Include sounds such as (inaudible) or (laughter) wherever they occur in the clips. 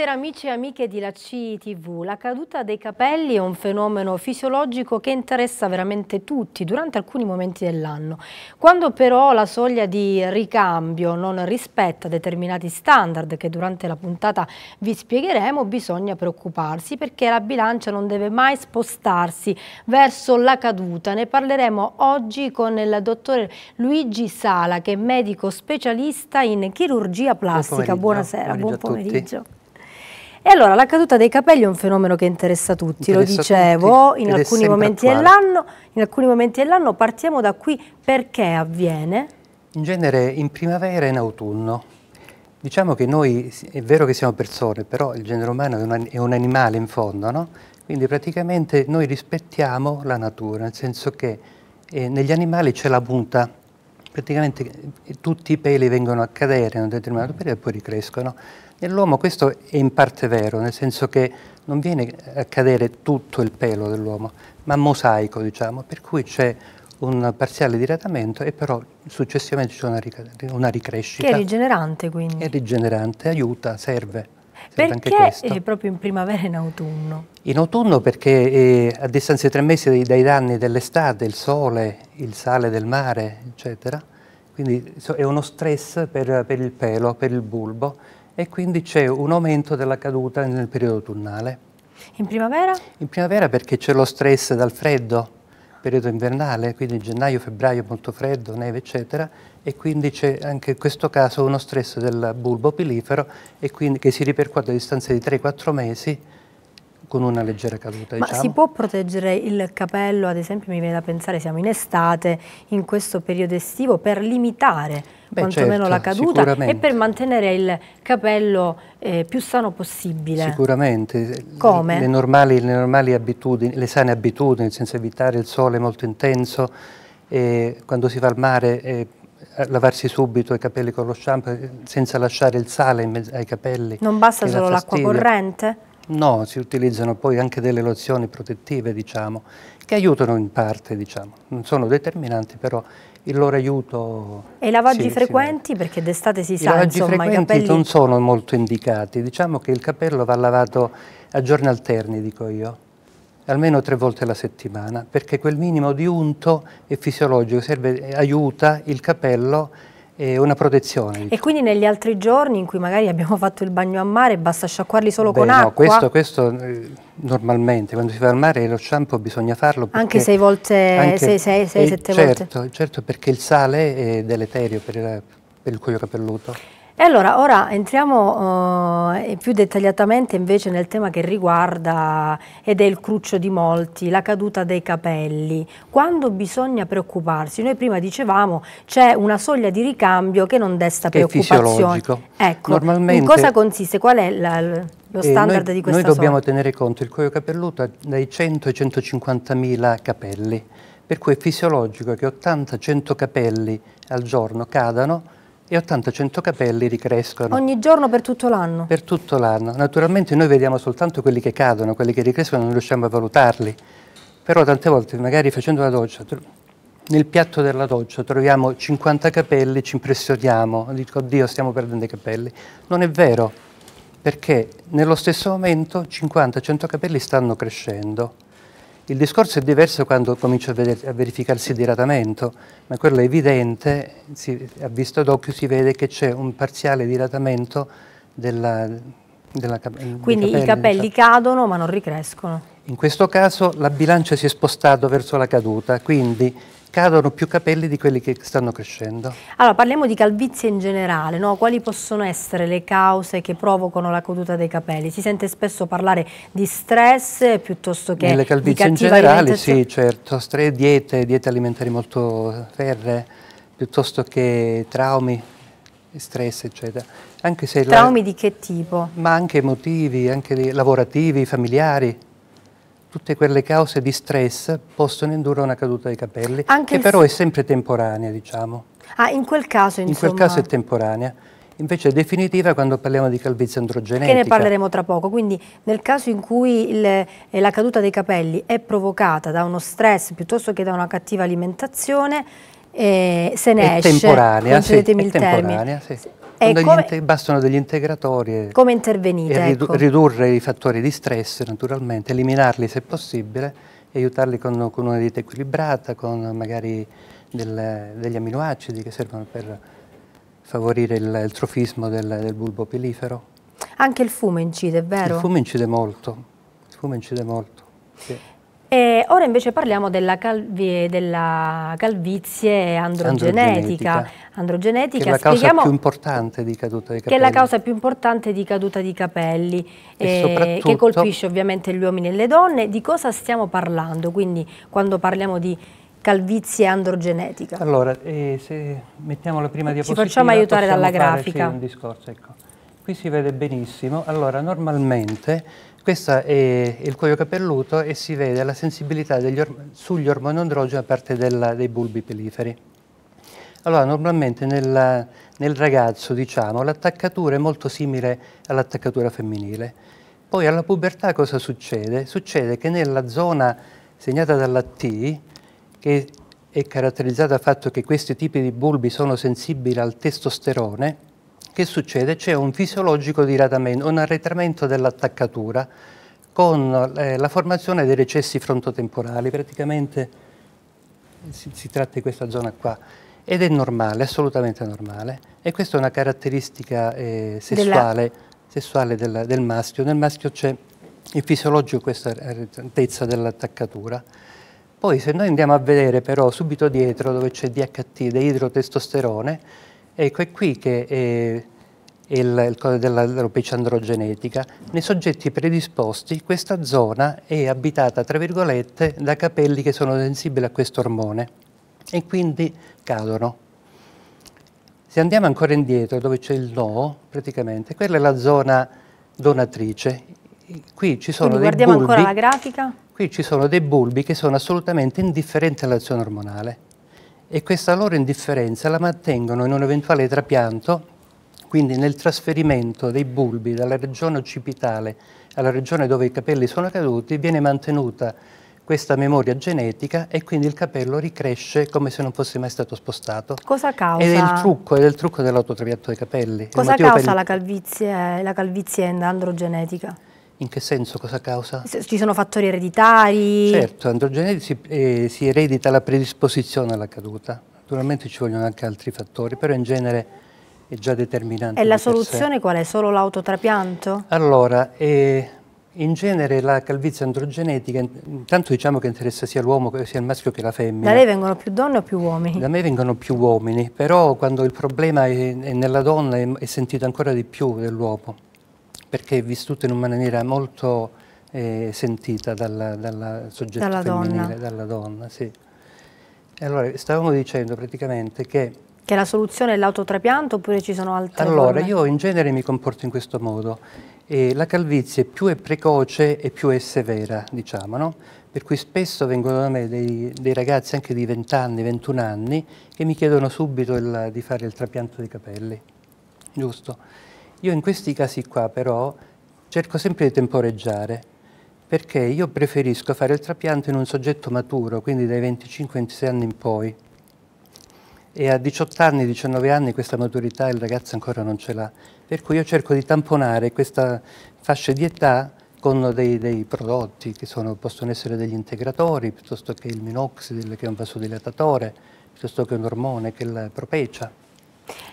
Buonasera amici e amiche di La C La caduta dei capelli è un fenomeno fisiologico che interessa veramente tutti durante alcuni momenti dell'anno. Quando però la soglia di ricambio non rispetta determinati standard che durante la puntata vi spiegheremo, bisogna preoccuparsi perché la bilancia non deve mai spostarsi verso la caduta. Ne parleremo oggi con il dottore Luigi Sala che è medico specialista in chirurgia plastica. Buonasera, buon pomeriggio. Buon pomeriggio. E allora la caduta dei capelli è un fenomeno che interessa tutti, interessa lo dicevo, tutti, in, alcuni momenti dell'anno, in alcuni momenti dell'anno partiamo da qui perché avviene? In genere in primavera e in autunno. Diciamo che noi, è vero che siamo persone, però il genere umano è un, è un animale in fondo, no? Quindi praticamente noi rispettiamo la natura, nel senso che eh, negli animali c'è la punta, praticamente tutti i peli vengono a cadere in un determinato periodo e poi ricrescono. Nell'uomo questo è in parte vero, nel senso che non viene a cadere tutto il pelo dell'uomo, ma mosaico, diciamo, per cui c'è un parziale dilatamento e però successivamente c'è una, ric una, ricrescita. Che è rigenerante quindi. È rigenerante, aiuta, serve. Perché è proprio in primavera e in autunno? In autunno perché eh, a distanza di tre mesi dai danni dell'estate, il sole, il sale del mare, eccetera, quindi è uno stress per, per il pelo, per il bulbo e quindi c'è un aumento della caduta nel periodo autunnale. In primavera? In primavera perché c'è lo stress dal freddo, periodo invernale, quindi gennaio, febbraio molto freddo, neve eccetera e quindi c'è anche in questo caso uno stress del bulbo pilifero e quindi che si ripercuote a distanza di 3-4 mesi con una leggera caduta. Ma diciamo. si può proteggere il capello, ad esempio mi viene da pensare, siamo in estate, in questo periodo estivo, per limitare Beh, quantomeno certo, la caduta e per mantenere il capello eh, più sano possibile. Sicuramente. Come? Le, le, normali, le normali, abitudini, le sane abitudini, senza evitare il sole molto intenso, eh, quando si va al mare... Eh, lavarsi subito i capelli con lo shampoo eh, senza lasciare il sale ai capelli. Non basta solo l'acqua corrente? No, si utilizzano poi anche delle lozioni protettive, diciamo, che aiutano in parte, diciamo. Non sono determinanti, però il loro aiuto... E i lavaggi sì, frequenti? Sì. Perché d'estate si I sa, insomma, i capelli... I lavaggi frequenti non sono molto indicati. Diciamo che il capello va lavato a giorni alterni, dico io, almeno tre volte alla settimana, perché quel minimo di unto è fisiologico, serve, aiuta il capello una protezione. E quindi negli altri giorni in cui magari abbiamo fatto il bagno a mare basta sciacquarli solo Beh, con no, acqua? Questo, questo eh, normalmente quando si va al mare lo shampoo bisogna farlo. Anche sei volte, anche, sei, sei, sei, sette certo, volte? Certo, perché il sale è deleterio per, per il cuoio capelluto. E allora ora entriamo eh, più dettagliatamente invece nel tema che riguarda ed è il cruccio di molti, la caduta dei capelli. Quando bisogna preoccuparsi? Noi prima dicevamo c'è una soglia di ricambio che non desta che preoccupazione. Ecco, Normalmente, in cosa consiste? Qual è la, lo eh, standard eh, noi, di questa soglia? Noi dobbiamo soglia? tenere conto, il cuoio capelluto ha dai 100 ai 150 mila capelli, per cui è fisiologico che 80-100 capelli al giorno cadano e 80-100 capelli ricrescono. Ogni giorno per tutto l'anno? Per tutto l'anno. Naturalmente noi vediamo soltanto quelli che cadono, quelli che ricrescono non riusciamo a valutarli, però tante volte magari facendo la doccia, nel piatto della doccia troviamo 50 capelli, ci impressioniamo, dico oddio stiamo perdendo i capelli. Non è vero, perché nello stesso momento 50-100 capelli stanno crescendo. Il discorso è diverso quando comincia a, veder, a verificarsi il dilatamento, ma quello è evidente, si, a vista d'occhio si vede che c'è un parziale dilatamento della, della, Quindi capelli, i capelli diciamo. cadono ma non ricrescono. In questo caso la bilancia si è spostata verso la caduta, quindi cadono più capelli di quelli che stanno crescendo. Allora, parliamo di calvizie in generale, no? quali possono essere le cause che provocano la caduta dei capelli? Si sente spesso parlare di stress piuttosto che Nelle calvizie in generale sì, certo, stress, diete, diete alimentari molto ferre, piuttosto che traumi, stress eccetera. Anche se traumi la... di che tipo? Ma anche emotivi, anche lavorativi, familiari tutte quelle cause di stress possono indurre una caduta dei capelli, Anche che però è sempre temporanea, diciamo. Ah, in quel caso, insomma. In quel caso è temporanea. Invece è definitiva quando parliamo di calvizie androgenetica. Che ne parleremo tra poco. Quindi nel caso in cui il, eh, la caduta dei capelli è provocata da uno stress piuttosto che da una cattiva alimentazione, eh, se ne è esce, temporanea, concedetemi sì, è temporanea, Sì. Eh, come, bastano degli integratori. come intervenite? E ridu ecco. ridurre i fattori di stress naturalmente, eliminarli se possibile e aiutarli con, con una dieta equilibrata, con magari del, degli aminoacidi che servono per favorire il, il trofismo del, del, bulbo pilifero. Anche il fumo incide, è vero? Il fumo incide molto, il fumo incide molto, sì. E ora invece parliamo della, calvi, della calvizie androgenetica. androgenetica. androgenetica. Che è la causa più importante di caduta di capelli. Che è la causa più importante di caduta di capelli, eh, che colpisce ovviamente gli uomini e le donne. Di cosa stiamo parlando? Quindi quando parliamo di calvizie androgenetica. Allora, eh, se mettiamo la prima diapositiva... Ci facciamo aiutare dalla grafica. Fare, sì, ecco. Qui si vede benissimo. Allora, normalmente questo è il cuoio capelluto e si vede la sensibilità or sugli ormoni androgeni da parte della, dei bulbi peliferi. Allora, normalmente nel, nel ragazzo, diciamo, l'attaccatura è molto simile all'attaccatura femminile. Poi alla pubertà cosa succede? Succede che nella zona segnata dalla T, che è caratterizzata dal fatto che questi tipi di bulbi sono sensibili al testosterone, che succede? C'è un fisiologico diradamento, un arretramento dell'attaccatura con eh, la formazione dei recessi frontotemporali, praticamente si, si tratta di questa zona qua ed è normale, assolutamente normale. E questa è una caratteristica eh, sessuale, Della... sessuale del, del, maschio. Nel maschio c'è il fisiologico questa altezza dell'attaccatura. Poi se noi andiamo a vedere però subito dietro dove c'è DHT, deidrotestosterone, Ecco, è qui che è, eh, è il, il codice della alopecia androgenetica. Nei soggetti predisposti questa zona è abitata, tra virgolette, da capelli che sono sensibili a questo ormone e quindi cadono. Se andiamo ancora indietro, dove c'è il no, praticamente, quella è la zona donatrice. Qui ci sono Quindi dei bulbi, Qui ci sono dei bulbi che sono assolutamente indifferenti all'azione ormonale e questa loro indifferenza la mantengono in un eventuale trapianto, quindi nel trasferimento dei bulbi dalla regione occipitale alla regione dove i capelli sono caduti, viene mantenuta questa memoria genetica e quindi il capello ricresce come se non fosse mai stato spostato. Cosa causa? Ed è il trucco, ed è il trucco dell'autotrapiatto dei capelli. Cosa causa per... la, calvizie, la calvizie androgenetica? In che senso? Cosa causa? Ci sono fattori ereditari? Certo, androgenesi si, eh, si eredita la predisposizione alla caduta. Naturalmente ci vogliono anche altri fattori, però in genere è già determinante. E la soluzione sé. qual è? Solo l'autotrapianto? Allora, eh, in genere la calvizie androgenetica, intanto diciamo che interessa sia l'uomo, sia il maschio che la femmina. Da lei vengono più donne o più uomini? Da me vengono più uomini, però quando il problema è, è nella donna è, è sentito ancora di più dell'uomo perché è vissuto in una maniera molto eh, sentita dalla, dalla soggetto dalla femminile, donna. dalla donna. Sì. Allora, stavamo dicendo praticamente che... Che la soluzione è l'autotrapianto oppure ci sono altre Allora, forme? io in genere mi comporto in questo modo. Eh, la calvizie più è precoce e più è severa, diciamo, no? Per cui spesso vengono da me dei, dei ragazzi anche di 20 anni, 21 anni, che mi chiedono subito il, di fare il trapianto dei capelli, giusto? Io in questi casi qua però cerco sempre di temporeggiare perché io preferisco fare il trapianto in un soggetto maturo, quindi dai 25-26 anni in poi. E a 18 anni, 19 anni questa maturità il ragazzo ancora non ce l'ha. Per cui io cerco di tamponare questa fascia di età con dei, dei prodotti che sono, possono essere degli integratori, piuttosto che il minoxidil che è un vasodilatatore, piuttosto che un ormone che la propecia.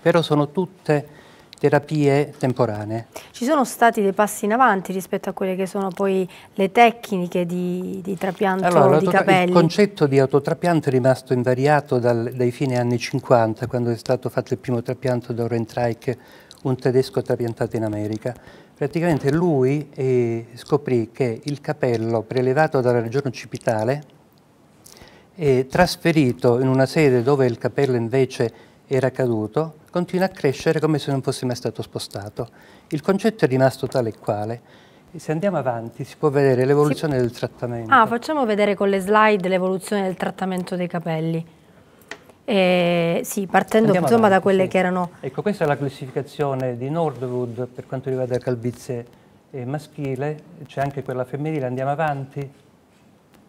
Però sono tutte terapie temporanee. Ci sono stati dei passi in avanti rispetto a quelle che sono poi le tecniche di, di trapianto allora, di capelli? Il concetto di autotrapianto è rimasto invariato dal, dai fine anni 50, quando è stato fatto il primo trapianto da Oren Reich, un tedesco trapiantato in America. Praticamente lui eh, scoprì che il capello prelevato dalla regione occipitale e trasferito in una sede dove il capello invece era caduto continua a crescere come se non fosse mai stato spostato. Il concetto è rimasto tale e quale. Se andiamo avanti si può vedere l'evoluzione si... del trattamento. Ah, facciamo vedere con le slide l'evoluzione del trattamento dei capelli. Eh, sì, partendo Andiamo insomma da quelle sì. che erano... Ecco, questa è la classificazione di Nordwood per quanto riguarda la calvizie eh, maschile, c'è anche quella femminile, andiamo avanti.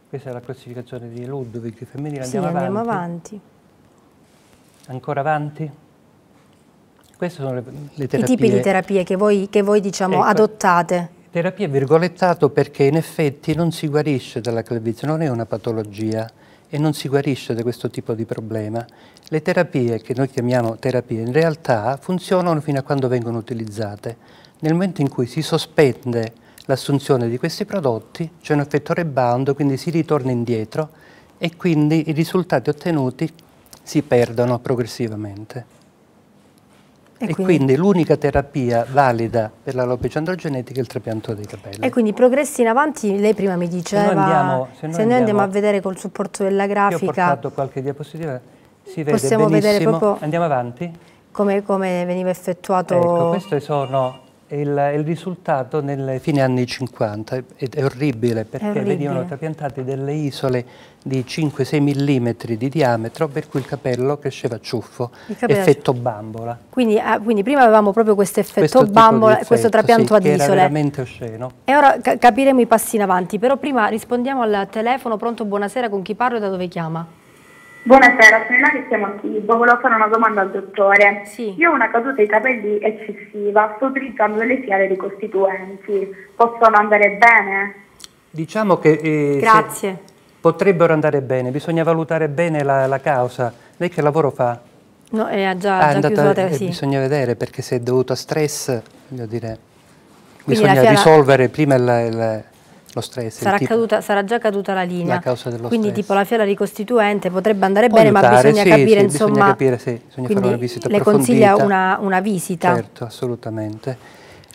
Questa è la classificazione di Ludwig femminile, andiamo sì, avanti. Andiamo avanti ancora avanti? Queste sono le, le terapie. I tipi di terapie che voi, che voi diciamo, ecco, adottate. Terapia virgolettato perché in effetti non si guarisce dalla clavizia, non è una patologia e non si guarisce da questo tipo di problema. Le terapie, che noi chiamiamo terapie, in realtà funzionano fino a quando vengono utilizzate. Nel momento in cui si sospende l'assunzione di questi prodotti c'è un effetto rebound, quindi si ritorna indietro e quindi i risultati ottenuti si perdono progressivamente. E, e quindi, quindi l'unica terapia valida per l'alopecia androgenetica è il trapianto dei capelli. E quindi progressi in avanti, lei prima mi diceva, se noi andiamo, se noi se andiamo, andiamo a vedere col supporto della grafica... Io ho portato qualche diapositiva, si vede possiamo benissimo. vedere proprio... Andiamo avanti. Come, come veniva effettuato... Ecco, queste sono il, il risultato nel fine anni 50 è, è orribile perché è orribile. venivano trapiantate delle isole di 5-6 mm di diametro per cui il capello cresceva a ciuffo, effetto bambola. Quindi, ah, quindi, prima avevamo proprio questo effetto bambola, effetto, questo trapianto sì, ad isole. Era veramente osceno. E ora capiremo i passi in avanti, però prima rispondiamo al telefono, pronto buonasera, con chi parlo e da dove chiama? Buonasera, sono Ilaria e siamo a Volevo fare una domanda al dottore. Sì. Io ho una caduta dei capelli eccessiva, sto utilizzando delle fiale ricostituenti. Possono andare bene? Diciamo che... Eh, Grazie. Potrebbero andare bene, bisogna valutare bene la, la causa. Lei che lavoro fa? No, è già, ah, è già chiuso la eh, sì. Bisogna vedere perché se è dovuto a stress, voglio dire, Quindi bisogna fiala... risolvere prima il, il lo stress. Sarà, tipo, caduta, sarà, già caduta la linea. La quindi stress. tipo la fiera ricostituente potrebbe andare Può bene, aiutare, ma bisogna sì, capire sì, insomma. Bisogna capire, sì, bisogna fare una visita. Le consiglia una, una visita. Certo, assolutamente.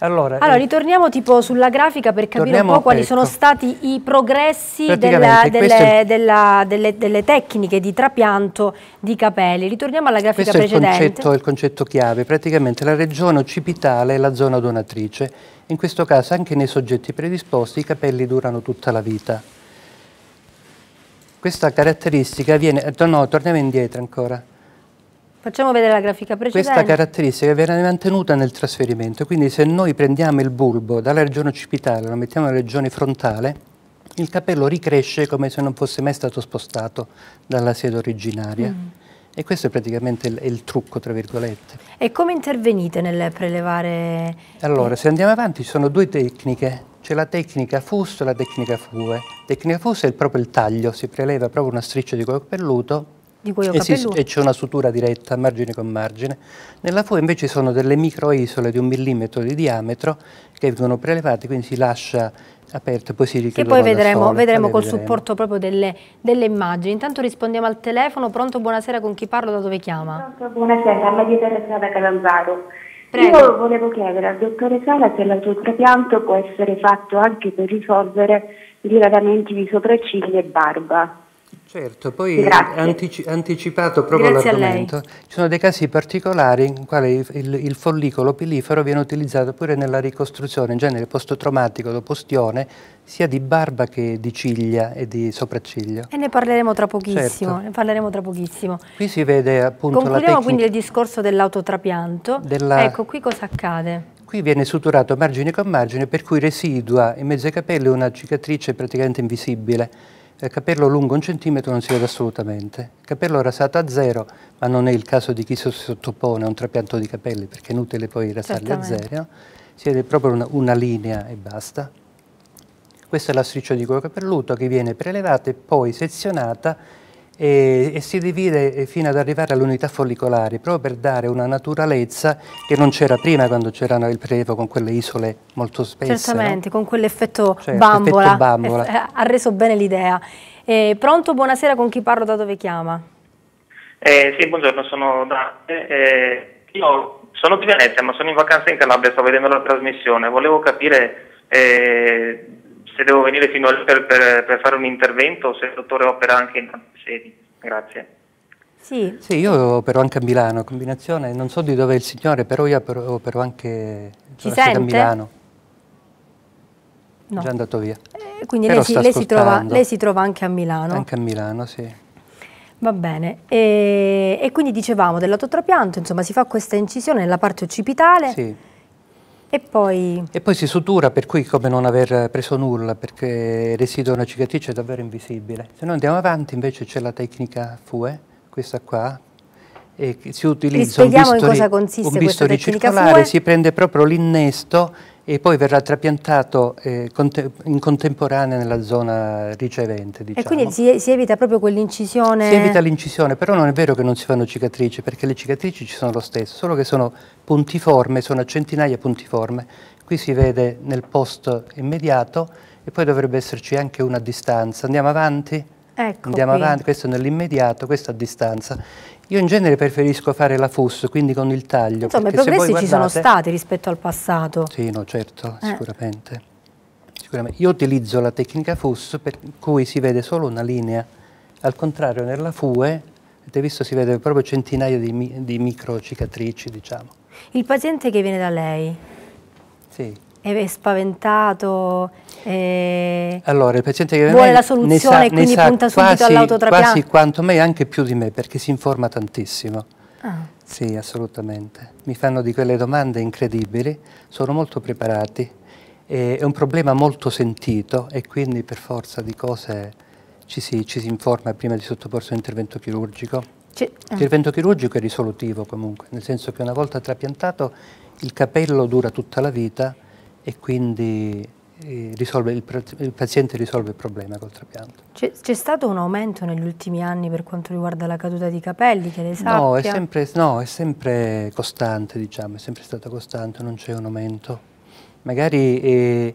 Allora, allora, eh, ritorniamo tipo sulla grafica per capire un po' quali ecco. sono stati i progressi della, delle, della, delle, delle, tecniche di trapianto di capelli. Ritorniamo alla grafica questo precedente. Questo è il concetto, il concetto chiave, praticamente la regione occipitale è la zona donatrice. In questo caso anche nei soggetti predisposti i capelli durano tutta la vita. Questa caratteristica viene... Eh, no, torniamo indietro ancora. Facciamo vedere la grafica precedente. Questa caratteristica viene mantenuta nel trasferimento, quindi se noi prendiamo il bulbo dalla regione occipitale, lo mettiamo nella regione frontale, il capello ricresce come se non fosse mai stato spostato dalla sede originaria. Mm. E questo è praticamente il, il, trucco, tra virgolette. E come intervenite nel prelevare? Allora, se andiamo avanti ci sono due tecniche. C'è la tecnica fusto e la tecnica fue. La tecnica fusto è proprio il taglio, si preleva proprio una striscia di capelluto di Guaio eh Capellù. e c'è una sutura diretta, margine con margine. Nella FUE invece sono delle microisole di un millimetro di diametro che vengono prelevate, quindi si lascia aperto, e poi si richiudono Che poi vedremo, sole, vedremo col vedremo. supporto proprio delle, delle, immagini. Intanto rispondiamo al telefono. Pronto, buonasera, con chi parlo, da dove chiama? Pronto, buonasera, Maria Teresa da Calanzaro. Prego. Io volevo chiedere al dottore Sala se l'autotrapianto può essere fatto anche per risolvere i radamenti di sopracciglia e barba. Certo, poi antici, anticipato proprio l'argomento. Ci sono dei casi particolari in cui il, il, il, follicolo pilifero viene utilizzato pure nella ricostruzione, in genere post-traumatico dopo stione, sia di barba che di ciglia e di sopracciglio. E ne parleremo tra pochissimo. Certo. Parleremo tra pochissimo. Qui si vede appunto Concludiamo la tecnica... quindi il discorso dell'autotrapianto. Della... Ecco, qui cosa accade? qui viene suturato margine con margine per cui residua in mezzo ai capelli una cicatrice praticamente invisibile il eh, capello lungo un centimetro non si vede assolutamente. Il capello rasato a zero, ma non è il caso di chi si sottopone a un trapianto di capelli, perché è inutile poi rasarli a zero. Si vede proprio una, una linea e basta. Questa è la striscia di cuoio capelluto che viene prelevata e poi sezionata e, e si divide eh, fino ad arrivare all'unità follicolare, proprio per dare una naturalezza che non c'era prima quando c'era il prelevo con quelle isole molto spesse. Certamente, no? con quell'effetto cioè, bambola, bambola. Eh, ha reso bene l'idea. Eh, pronto, buonasera, con chi parlo, da dove chiama? Eh, sì, buongiorno, sono Dante. Eh, io sono di Venezia, ma sono in vacanza in Calabria, sto vedendo la trasmissione. Volevo capire eh, se devo venire fino a lì per, per, per, fare un intervento, o se il dottore opera anche in sedi. Grazie. Sì. sì. io opero anche a Milano, combinazione, non so di dove è il signore, però io opero, anche a Milano. No. È già andato via. Eh, quindi lei si, lei, si trova, lei si, trova, anche a Milano. Anche a Milano, sì. Va bene, e, e quindi dicevamo dell'autotrapianto, insomma si fa questa incisione nella parte occipitale. Sì e poi... e poi si sutura, per cui come non aver preso nulla, perché residua una cicatrice davvero invisibile. Se noi andiamo avanti invece c'è la tecnica FUE, questa qua, e si utilizza un bisturi, in cosa consiste un bisturi circolare, FUE? si prende proprio l'innesto e poi verrà trapiantato eh, in contemporanea nella zona ricevente. Diciamo. E quindi si, si evita proprio quell'incisione? Si evita l'incisione, però non è vero che non si fanno cicatrici, perché le cicatrici ci sono lo stesso, solo che sono puntiforme, sono a centinaia puntiforme. Qui si vede nel post immediato e poi dovrebbe esserci anche una distanza. Andiamo avanti? Ecco Andiamo avanti, questo nell'immediato, questo a distanza. Io in genere preferisco fare la FUS, quindi con il taglio. Insomma, i progressi guardate... ci sono stati rispetto al passato. Sì, no, certo, eh. sicuramente. sicuramente. Io utilizzo la tecnica FUS per cui si vede solo una linea. Al contrario, nella FUE, avete visto, si vede proprio centinaia di, mi di micro cicatrici, diciamo. Il paziente che viene da lei, sì è spaventato, è... Allora, il paziente che vuole la soluzione sa, e quindi punta quasi, subito all'autoterapia? Quasi quanto me, anche più di me, perché si informa tantissimo. Ah. Sì, assolutamente. Mi fanno di quelle domande incredibili, sono molto preparati, è un problema molto sentito e quindi per forza di cose ci si, ci si informa prima di sottoporsi a un intervento chirurgico. L'intervento eh. chirurgico è risolutivo comunque, nel senso che una volta trapiantato il capello dura tutta la vita, e quindi eh, risolve, il, paziente risolve il problema col trapianto. C'è, stato un aumento negli ultimi anni per quanto riguarda la caduta di capelli, che le sappia? No, è sempre, no, è sempre costante, diciamo, è sempre stata costante, non c'è un aumento. Magari... Eh,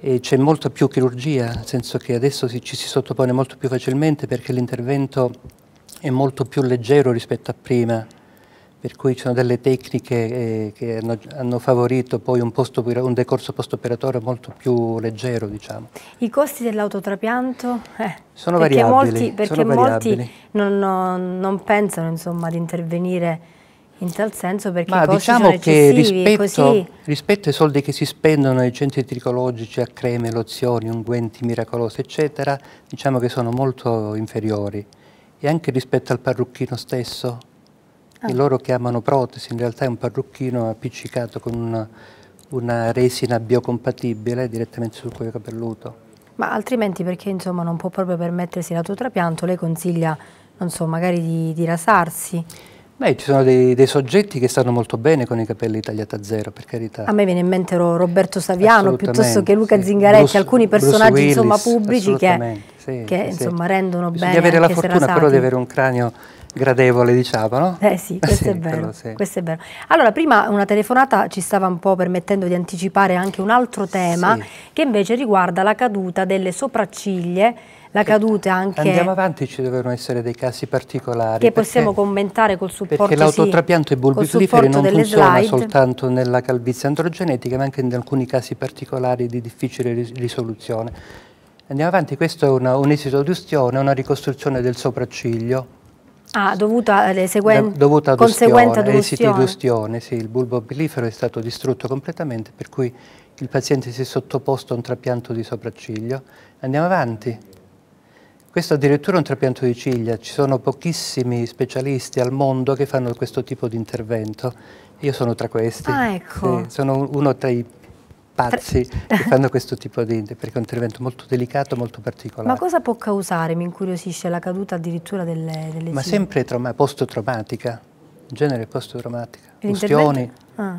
eh, c'è molta più chirurgia, nel senso che adesso si, ci si sottopone molto più facilmente perché l'intervento è molto più leggero rispetto a prima per cui ci sono delle tecniche eh, che hanno, hanno, favorito poi un, posto, un decorso postoperatorio molto più leggero. Diciamo. I costi dell'autotrapianto? Eh, sono, perché variabili, molti, perché sono variabili. molti non, non, non pensano insomma, ad intervenire in tal senso perché Ma diciamo che rispetto, rispetto, ai soldi che si spendono nei centri tricologici, a creme, lozioni, unguenti miracolose, eccetera, diciamo che sono molto inferiori. E anche rispetto al parrucchino stesso, Ah. loro chiamano protesi, in realtà è un parrucchino appiccicato con una, una resina biocompatibile direttamente sul cuoio capelluto. Ma altrimenti perché insomma non può proprio permettersi l'autotrapianto, lei consiglia non so, magari di, di rasarsi? Beh, ci sono dei, dei, soggetti che stanno molto bene con i capelli tagliati a zero, per carità. A me viene in mente Roberto Saviano piuttosto che Luca sì. Zingaretti, Bruce, alcuni personaggi Willis, insomma, pubblici che, sì, che sì. Insomma, rendono Bisogna bene. Di avere la fortuna però di avere un cranio gradevole, diciamo, no? Eh sì, questo, (laughs) sì, è, vero, sì. questo è vero. Allora, prima una telefonata ci stava un po' permettendo di anticipare anche un altro tema sì. che invece riguarda la caduta delle sopracciglia la caduta anche... Andiamo avanti, ci devono essere dei casi particolari. Che possiamo commentare col supporto... Perché l'autotrapianto sì, e bulbiliferi non funziona slide. soltanto nella calvizie androgenetica, ma anche in alcuni casi particolari di difficile risoluzione. Andiamo avanti, questo è una, un esito di ustione, una ricostruzione del sopracciglio. Ah, dovuta alle seguenti dovuta ad conseguente ad esiti di ustione, sì, il bulbo bilifero è stato distrutto completamente, per cui il paziente si è sottoposto a un trapianto di sopracciglio. Andiamo avanti. Questo è addirittura un trapianto di ciglia, ci sono pochissimi specialisti al mondo che fanno questo tipo di intervento. Io sono tra questi. Ah, ecco. Sì, sono uno tra i pazzi che fanno questo tipo di intervento, perché è un intervento molto delicato, molto particolare. Ma cosa può causare, mi incuriosisce, la caduta addirittura delle, delle Ma sempre trauma, post-traumatica, in genere post-traumatica, ustioni. Ah.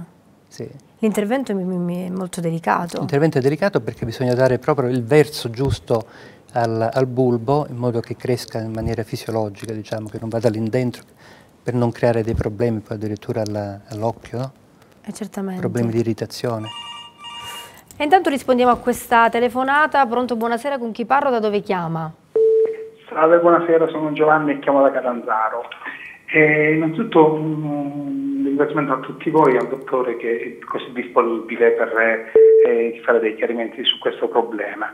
Sì. L'intervento è molto delicato. L'intervento è delicato perché bisogna dare proprio il verso giusto al, al, bulbo in modo che cresca in maniera fisiologica, diciamo, che non vada all'indentro, per non creare dei problemi poi addirittura all'occhio, no? no? Eh, certamente. Problemi di irritazione. E intanto rispondiamo a questa telefonata. Pronto, buonasera, con chi parlo, da dove chiama? Salve, buonasera, sono Giovanni e chiamo da Catanzaro. Eh, innanzitutto mm, ringraziamento a tutti voi e al dottore che è così disponibile per eh, fare dei chiarimenti su questo problema.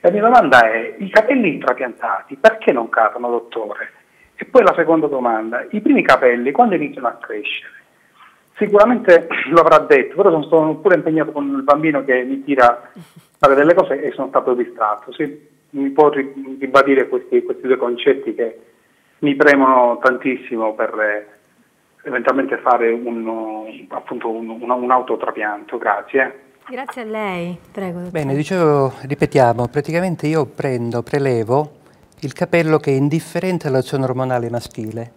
La mia domanda è, i capelli trapiantati perché non cadono, dottore? E poi la seconda domanda, i primi capelli quando iniziano a crescere? Sicuramente (clears throat) lo avrà detto, però sono, sono pure impegnato con il bambino che mi tira a fare delle cose e sono stato distratto. Sì, mi può ribadire questi, questi due concetti che mi premono tantissimo per eh, eventualmente fare un, un, un, un autotrapianto. Grazie. Grazie a lei, prego. Dottor. Bene, dicevo, ripetiamo, praticamente io prendo, prelevo il capello che è indifferente all'azione ormonale maschile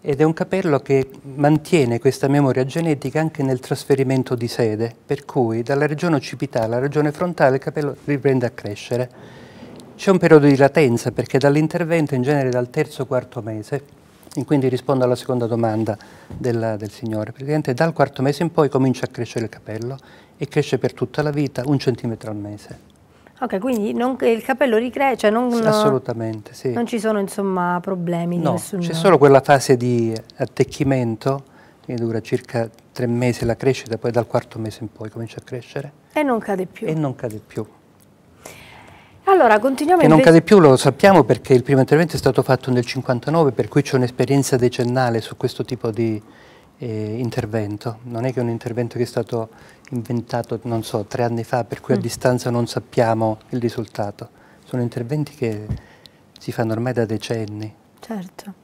ed è un capello che mantiene questa memoria genetica anche nel trasferimento di sede, per cui dalla regione occipitale alla regione frontale il capello riprende a crescere. C'è un periodo di latenza perché dall'intervento in genere dal terzo o quarto mese e quindi rispondo alla seconda domanda della, del signore. Praticamente dal quarto mese in poi comincia a crescere il capello e cresce per tutta la vita un centimetro al mese. Ok, quindi non, il capello ricresce, cioè non, Assolutamente, sì. non ci sono insomma problemi no, di nessun c'è solo quella fase di attecchimento che dura circa tre mesi la crescita, poi dal quarto mese in poi comincia a crescere. E non cade più. E non cade più. Allora, continuiamo che non cade più, lo sappiamo perché il primo intervento è stato fatto nel 59, per cui c'è un'esperienza decennale su questo tipo di eh, intervento. Non è che è un intervento che è stato inventato, non so, tre anni fa, per cui a mm. distanza non sappiamo il risultato. Sono interventi che si fanno ormai da decenni. Certo.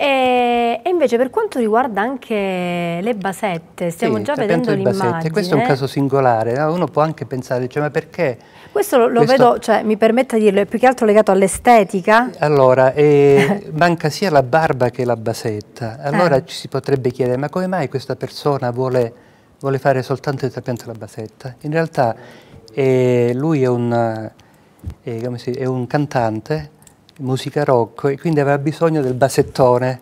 E, e, invece per quanto riguarda anche le basette, stiamo sì, già vedendo l'immagine. Questo è un eh. caso singolare, no? uno può anche pensare, cioè, ma perché? Questo lo, lo questo... vedo, cioè, mi permetta di dirlo, è più che altro legato all'estetica? Allora, eh, (laughs) manca sia la barba che la basetta. Allora eh. ci si potrebbe chiedere, ma come mai questa persona vuole, vuole fare soltanto il trapianto alla basetta? In realtà eh, lui è un, eh, eh, è un cantante musica rock e quindi aveva bisogno del bassettone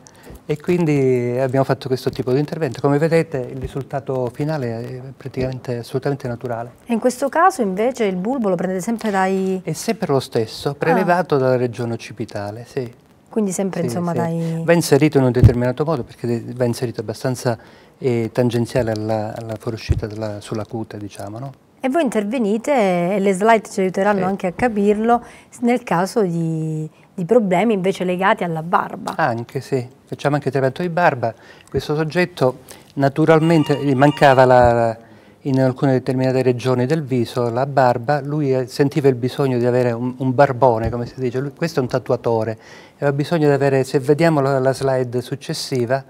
e quindi abbiamo fatto questo tipo di intervento. Come vedete il risultato finale è praticamente assolutamente naturale. E in questo caso invece il bulbo lo prendete sempre dai... È sempre lo stesso, prelevato ah. dalla regione occipitale, sì. Quindi sempre sì, insomma sì. dai... Va inserito in un determinato modo perché va inserito abbastanza eh, tangenziale alla, alla fuoriuscita della, sulla cute, diciamo, no? E voi intervenite e le slide ci aiuteranno sì. anche a capirlo nel caso di di problemi invece legati alla barba. Anche sì, facciamo anche intervento di barba. Questo soggetto naturalmente gli mancava la, in alcune determinate regioni del viso la barba, lui eh, sentiva il bisogno di avere un, un barbone, come si dice, lui, questo è un tatuatore, aveva bisogno di avere, se vediamo la, la slide successiva,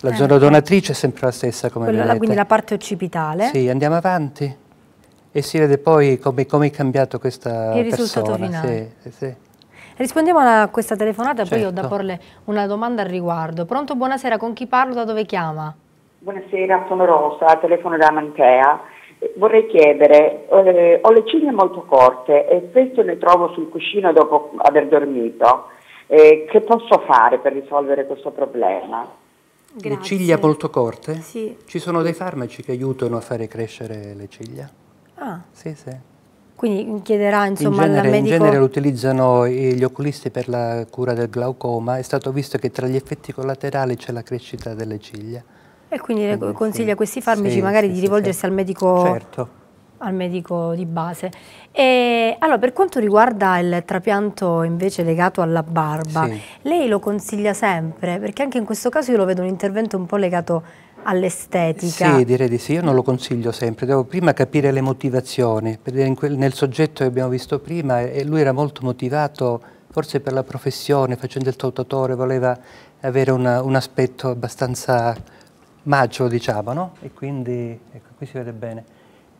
la eh, zona donatrice è sempre la stessa come Quello, vedete. Quindi la parte occipitale. Sì, andiamo avanti. E si vede poi come, come è cambiato questa Il risultato persona. finale. Sì, sì. Rispondiamo a questa telefonata, certo. poi ho da certo. porle una domanda al riguardo. Pronto, buonasera, con chi parlo, da dove chiama? Buonasera, sono Rosa, telefono da Mantea. Eh, vorrei chiedere, eh, ho le ciglia molto corte e spesso le trovo sul cuscino dopo aver dormito. Eh, che posso fare per risolvere questo problema? Grazie. Le ciglia molto corte? Sì. Ci sono dei farmaci che aiutano a fare crescere le ciglia? Ah. Sì, sì. Quindi chiederà insomma in genere, medico... In genere lo utilizzano gli oculisti per la cura del glaucoma, è stato visto che tra gli effetti collaterali c'è la crescita delle ciglia. E quindi, quindi consiglia sì. questi farmaci sì, magari sì, di rivolgersi al medico... Certo. al medico di base. E, allora, per quanto riguarda il trapianto invece legato alla barba, lei lo consiglia sempre? Perché anche in questo caso io lo vedo un intervento un po' legato all'estetica. Sì, direi di sì, io non lo consiglio sempre, devo prima capire le motivazioni, nel soggetto che abbiamo visto prima lui era molto motivato forse per la professione, facendo il tautatore voleva avere una, un aspetto abbastanza maggio diciamo, no? E quindi, ecco, qui si vede bene,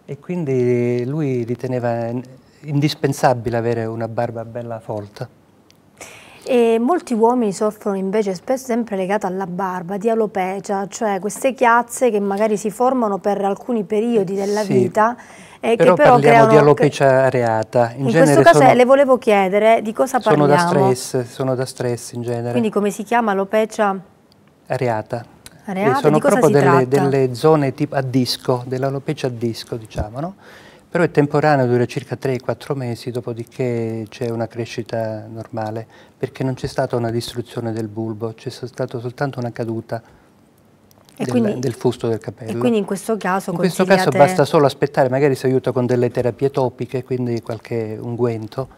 e quindi lui riteneva indispensabile avere una barba bella folta. E molti uomini soffrono invece spesso sempre legata alla barba, di alopecia, cioè queste chiazze che magari si formano per alcuni periodi della sì. vita eh, però, però parliamo creano... di alopecia areata. In, in questo caso sono... Eh, le volevo chiedere di cosa sono parliamo. Sono da stress, sono da stress in genere. Quindi come si chiama alopecia? Areata. Areata, e sono proprio delle, delle, zone tipo a disco, dell'alopecia a disco, diciamo, no? però è temporaneo, dura circa 3-4 mesi, dopodiché c'è una crescita normale, perché non c'è stata una distruzione del bulbo, c'è stata soltanto una caduta del, quindi, del, fusto del capello. E quindi in questo caso In questo caso basta solo aspettare, magari si aiuta con delle terapie topiche, quindi qualche unguento,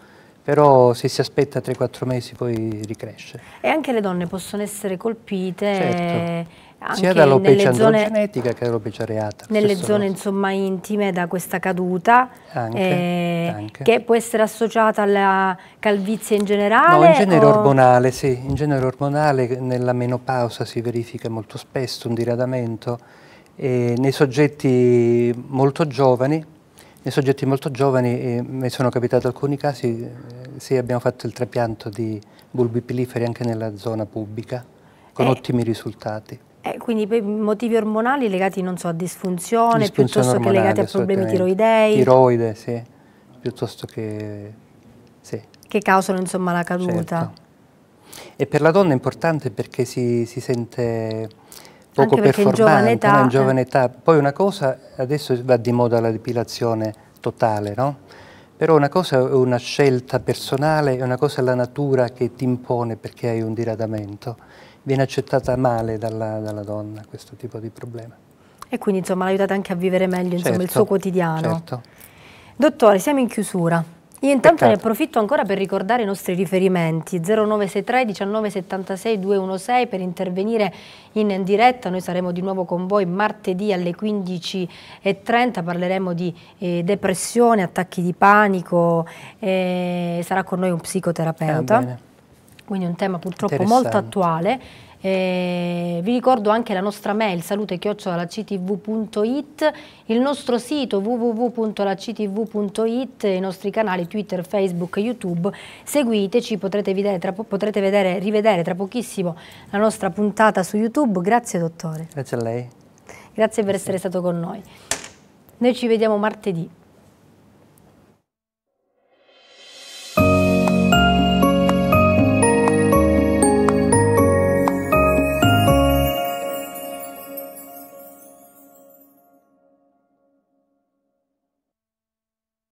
però se si aspetta 3-4 mesi poi ricresce. E anche le donne possono essere colpite certo. Sia dall'alopecia androgenetica che dall'opecia areata. Nelle zone insomma, intime da questa caduta, anche, eh, anche. che può essere associata alla calvizie in generale? No, in genere o... ormonale, sì. In genere ormonale nella menopausa si verifica molto spesso un diradamento e nei soggetti molto giovani, nei soggetti molto giovani eh, mi sono capitati alcuni casi, eh, sì abbiamo fatto il trapianto di bulbi piliferi anche nella zona pubblica, con eh. ottimi risultati. Eh, quindi per motivi ormonali legati non so, a disfunzione, disfunzione piuttosto che legati a problemi tiroidei. Tiroide, sì, piuttosto che... Sì. Che causano insomma la caduta. Certo. E per la donna è importante perché si, si sente poco performante, in giovane, età, in eh. giovane età. Poi una cosa, adesso va di moda la depilazione totale, no? Però una cosa è una scelta personale, è una cosa è la natura che ti impone perché hai un diradamento viene accettata male dalla, dalla donna questo tipo di problema. E quindi insomma l'aiutate anche a vivere meglio insomma, certo, il suo certo, quotidiano. Certo. Dottore, siamo in chiusura. Io intanto Peccato. ne approfitto ancora per ricordare i nostri riferimenti 0963 1976 216 per intervenire in diretta, noi saremo di nuovo con voi martedì alle 15.30, parleremo di eh, depressione, attacchi di panico, eh, sarà con noi un psicoterapeuta. bene quindi un tema purtroppo molto attuale. Eh, vi ricordo anche la nostra mail salute-ctv.it, il nostro sito www.lactv.it, i nostri canali Twitter, Facebook, YouTube. Seguiteci, potrete, vedere tra, potrete vedere, rivedere tra pochissimo la nostra puntata su YouTube. Grazie dottore. Grazie a lei. Grazie per Grazie. essere stato con noi. Noi ci vediamo martedì.